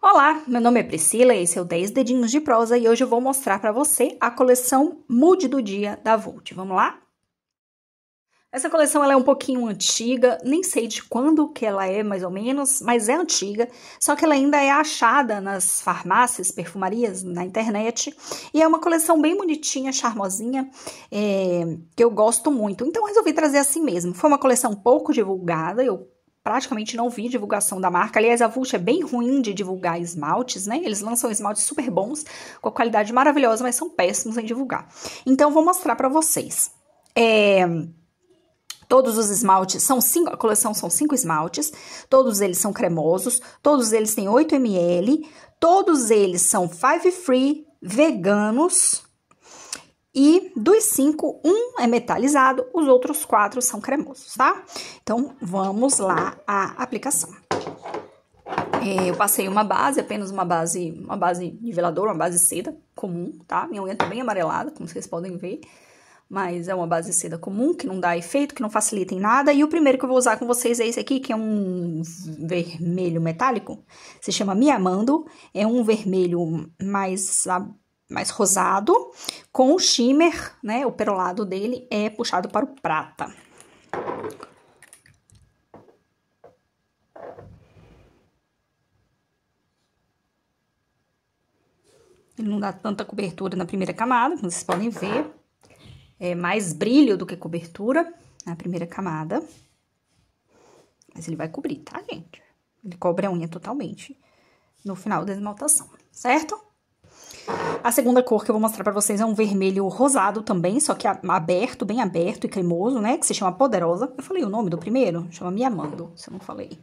Olá, meu nome é Priscila, esse é o 10 Dedinhos de Prosa e hoje eu vou mostrar para você a coleção Mude do Dia da Volt. Vamos lá? Essa coleção ela é um pouquinho antiga, nem sei de quando que ela é mais ou menos, mas é antiga, só que ela ainda é achada nas farmácias, perfumarias, na internet, e é uma coleção bem bonitinha, charmosinha, é, que eu gosto muito. Então resolvi trazer assim mesmo. Foi uma coleção pouco divulgada, eu praticamente não vi divulgação da marca. Aliás, a Vult é bem ruim de divulgar esmaltes, né? Eles lançam esmaltes super bons, com a qualidade maravilhosa, mas são péssimos em divulgar. Então, vou mostrar para vocês. É... Todos os esmaltes são cinco, a coleção são cinco esmaltes, todos eles são cremosos, todos eles têm 8 ml, todos eles são five free, veganos, e dos cinco, um é metalizado, os outros quatro são cremosos, tá? Então, vamos lá à aplicação. É, eu passei uma base, apenas uma base, uma base niveladora, uma base seda comum, tá? Minha unha tá bem amarelada, como vocês podem ver. Mas é uma base seda comum, que não dá efeito, que não facilita em nada. E o primeiro que eu vou usar com vocês é esse aqui, que é um vermelho metálico. Se chama Miamando. É um vermelho mais mais rosado, com o shimmer, né? O perolado dele é puxado para o prata. Ele não dá tanta cobertura na primeira camada, como vocês podem ver. É mais brilho do que cobertura na primeira camada. Mas ele vai cobrir, tá, gente? Ele cobre a unha totalmente no final da esmaltação, certo? A segunda cor que eu vou mostrar para vocês é um vermelho rosado também, só que aberto, bem aberto e cremoso, né? Que se chama Poderosa. Eu falei o nome do primeiro? Chama Me Amando, se eu não falei.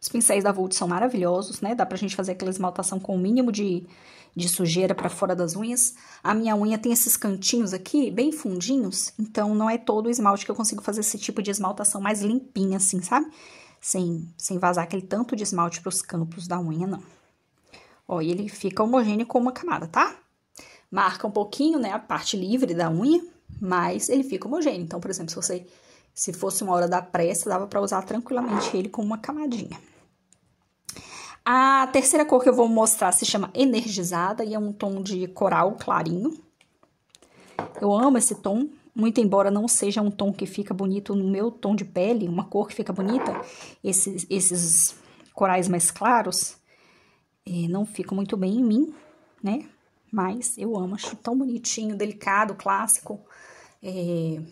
Os pincéis da Vult são maravilhosos, né? Dá pra gente fazer aquela esmaltação com o mínimo de de sujeira para fora das unhas. A minha unha tem esses cantinhos aqui, bem fundinhos, então não é todo o esmalte que eu consigo fazer esse tipo de esmaltação mais limpinha assim, sabe? Sem, sem vazar aquele tanto de esmalte para os cantos da unha, não. Ó, e ele fica homogêneo com uma camada, tá? Marca um pouquinho, né, a parte livre da unha, mas ele fica homogêneo. Então, por exemplo, se você se fosse uma hora da pressa, dava para usar tranquilamente ele com uma camadinha. A terceira cor que eu vou mostrar se chama Energizada e é um tom de coral clarinho. Eu amo esse tom, muito embora não seja um tom que fica bonito no meu tom de pele, uma cor que fica bonita, esses, esses corais mais claros é, não ficam muito bem em mim, né? Mas eu amo, acho tão bonitinho, delicado, clássico, é,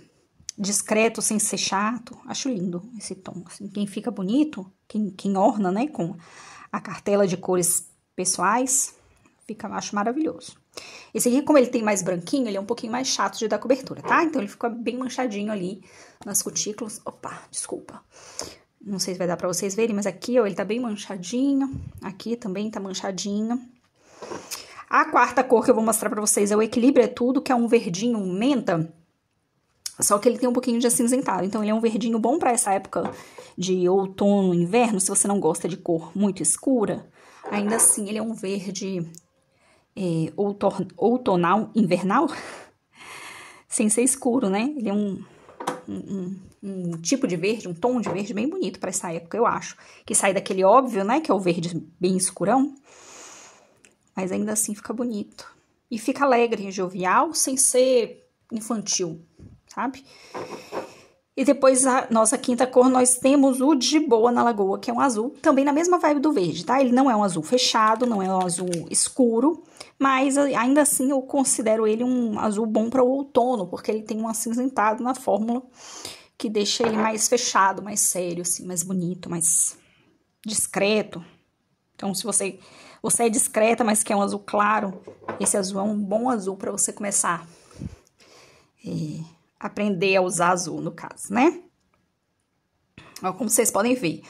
discreto, sem ser chato. Acho lindo esse tom. Assim, quem fica bonito, quem, quem orna, né, com a cartela de cores pessoais, fica, acho maravilhoso. Esse aqui, como ele tem mais branquinho, ele é um pouquinho mais chato de dar cobertura, tá? Então, ele fica bem manchadinho ali nas cutículas. Opa, desculpa. Não sei se vai dar pra vocês verem, mas aqui, ó, ele tá bem manchadinho. Aqui também tá manchadinho. A quarta cor que eu vou mostrar pra vocês é o Equilíbrio é Tudo, que é um verdinho menta só que ele tem um pouquinho de acinzentado, então ele é um verdinho bom para essa época de outono, inverno, se você não gosta de cor muito escura. Ainda assim, ele é um verde é, outonal, invernal, sem ser escuro, né? Ele é um, um, um, tipo de verde, um tom de verde bem bonito para essa época, eu acho. Que sai daquele óbvio, né? Que é o verde bem escurão. Mas ainda assim fica bonito. E fica alegre, jovial, sem ser infantil sabe? E depois a nossa quinta cor nós temos o de boa na lagoa, que é um azul, também na mesma vibe do verde, tá? Ele não é um azul fechado, não é um azul escuro, mas eh, ainda assim eu considero ele um azul bom para o outono, porque ele tem um acinzentado na fórmula que deixa ele mais fechado, mais sério assim, mais bonito, mais discreto. Então, se você você é discreta, mas quer um azul claro, esse azul é um bom azul para você começar. E eh, aprender a usar azul, no caso, né? como vocês podem ver,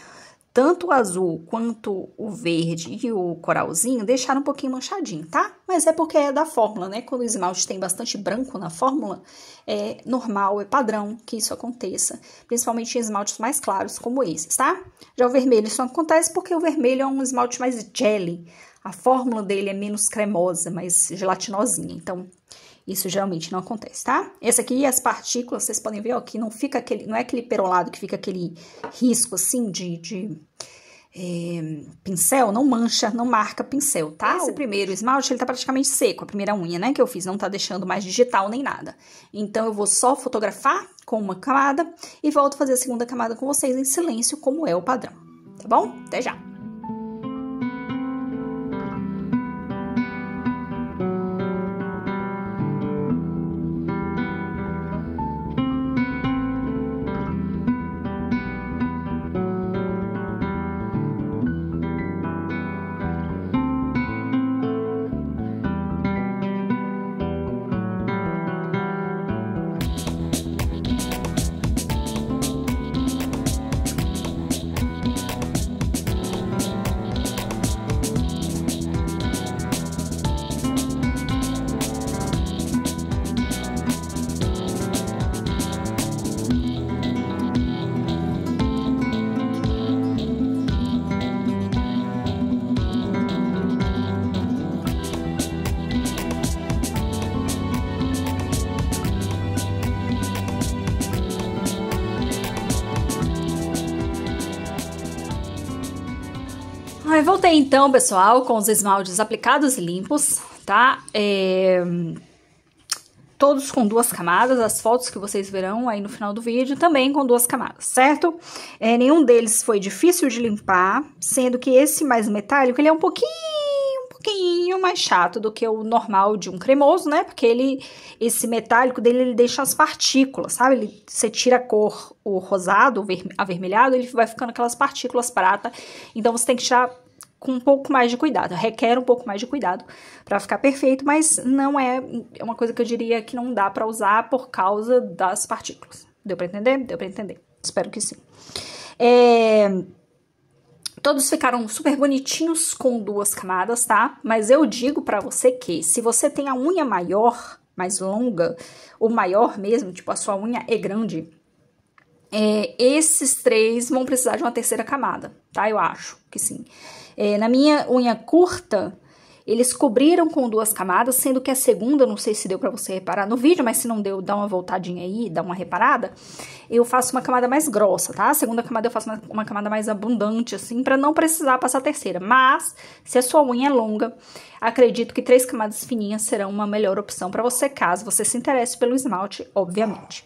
tanto o azul quanto o verde e o coralzinho deixaram um pouquinho manchadinho, tá? Mas é porque é da fórmula, né? Quando o esmalte tem bastante branco na fórmula, é normal, é padrão que isso aconteça, principalmente em esmaltes mais claros como esses, tá? Já o vermelho isso não acontece porque o vermelho é um esmalte mais jelly, a fórmula dele é menos cremosa, mais gelatinosinha, então isso geralmente não acontece, tá? Esse aqui, as partículas, vocês podem ver, ó, que não fica aquele, não é aquele perolado que fica aquele risco, assim, de, de é, pincel, não mancha, não marca pincel, tá? Esse primeiro esmalte, ele tá praticamente seco, a primeira unha, né, que eu fiz, não tá deixando mais digital nem nada. Então, eu vou só fotografar com uma camada e volto a fazer a segunda camada com vocês em silêncio, como é o padrão, tá bom? Até já! voltei então, pessoal, com os esmaltes aplicados e limpos, tá? É... Todos com duas camadas, as fotos que vocês verão aí no final do vídeo também com duas camadas, certo? É, nenhum deles foi difícil de limpar, sendo que esse mais metálico, ele é um pouquinho pouquinho mais chato do que o normal de um cremoso, né? Porque ele, esse metálico dele, ele deixa as partículas, sabe? Ele, você tira a cor, o rosado, o avermelhado, ele vai ficando aquelas partículas prata. Então, você tem que tirar com um pouco mais de cuidado, requer um pouco mais de cuidado para ficar perfeito, mas não é, é uma coisa que eu diria que não dá para usar por causa das partículas. Deu para entender? Deu para entender. Espero que sim. É... Todos ficaram super bonitinhos com duas camadas, tá? Mas eu digo para você que se você tem a unha maior, mais longa, ou maior mesmo, tipo a sua unha é grande, é, esses três vão precisar de uma terceira camada, tá? Eu acho que sim. É, na minha unha curta, eles cobriram com duas camadas, sendo que a segunda, não sei se deu para você reparar no vídeo, mas se não deu, dá uma voltadinha aí, dá uma reparada. Eu faço uma camada mais grossa, tá? A segunda camada eu faço uma, uma camada mais abundante, assim, para não precisar passar a terceira. Mas, se a sua unha é longa, acredito que três camadas fininhas serão uma melhor opção para você, caso você se interesse pelo esmalte, obviamente.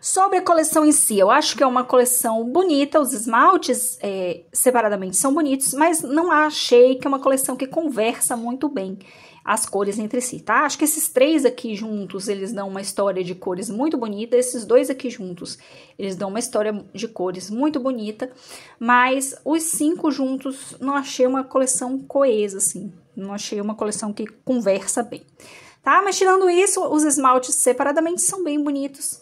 Sobre a coleção em si, eu acho que é uma coleção bonita, os esmaltes é, separadamente são bonitos, mas não achei que é uma coleção que conversa muito bem as cores entre si, tá? Acho que esses três aqui juntos, eles dão uma história de cores muito bonita, esses dois aqui juntos, eles dão uma história de cores muito bonita, mas os cinco juntos não achei uma coleção coesa, assim, não achei uma coleção que conversa bem. Tá? Mas tirando isso, os esmaltes separadamente são bem bonitos.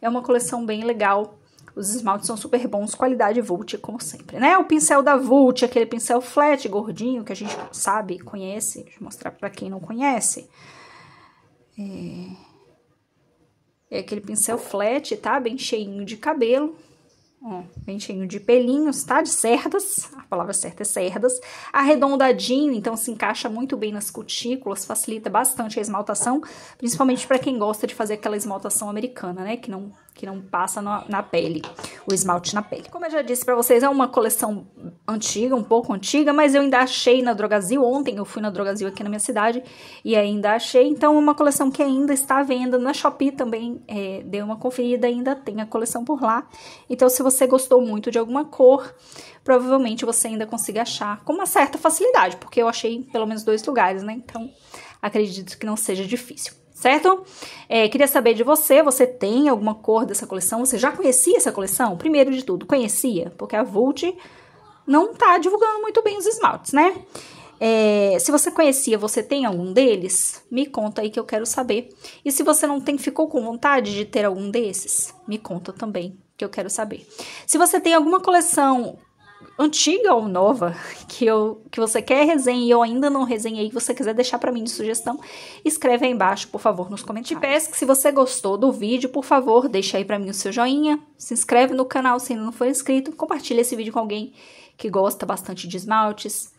É uma coleção bem legal. Os esmaltes são super bons, qualidade Vult, como sempre, né? O pincel da Vult, aquele pincel flat, gordinho, que a gente sabe, conhece. Deixa eu mostrar para quem não conhece. É... é aquele pincel flat, tá? Bem cheinho de cabelo ó, é, pentinho de pelinhos, tá? De cerdas, a palavra certa é cerdas. Arredondadinho, então se encaixa muito bem nas cutículas, facilita bastante a esmaltação, principalmente para quem gosta de fazer aquela esmaltação americana, né? Que não que não passa na, na pele, o esmalte na pele. Como eu já disse para vocês, é uma coleção antiga, um pouco antiga, mas eu ainda achei na Drogazil, ontem eu fui na Drogazil aqui na minha cidade e ainda achei, então é uma coleção que ainda está à venda, na Shopee também é, dei uma conferida, ainda tem a coleção por lá, então se você gostou muito de alguma cor, provavelmente você ainda consiga achar com uma certa facilidade, porque eu achei em pelo menos dois lugares, né, então acredito que não seja difícil certo? É, queria saber de você, você tem alguma cor dessa coleção? Você já conhecia essa coleção? Primeiro de tudo, conhecia, porque a Vult não tá divulgando muito bem os esmaltes, né? É, se você conhecia, você tem algum deles? Me conta aí que eu quero saber. E se você não tem, ficou com vontade de ter algum desses? Me conta também que eu quero saber. Se você tem alguma coleção antiga ou nova que, eu, que você quer resenhar e eu ainda não resenhei, que você quiser deixar para mim de sugestão, escreve aí embaixo, por favor, nos comentários. Te peço que se você gostou do vídeo, por favor, deixa aí para mim o seu joinha, se inscreve no canal se ainda não for inscrito, compartilha esse vídeo com alguém que gosta bastante de esmaltes,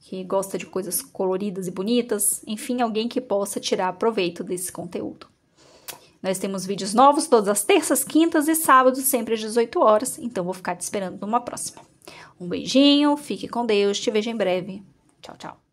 que gosta de coisas coloridas e bonitas, enfim, alguém que possa tirar proveito desse conteúdo. Nós temos vídeos novos todas as terças, quintas e sábados, sempre às 18 horas, então vou ficar te esperando numa próxima. Um beijinho, fique com Deus, te vejo em breve. Tchau, tchau.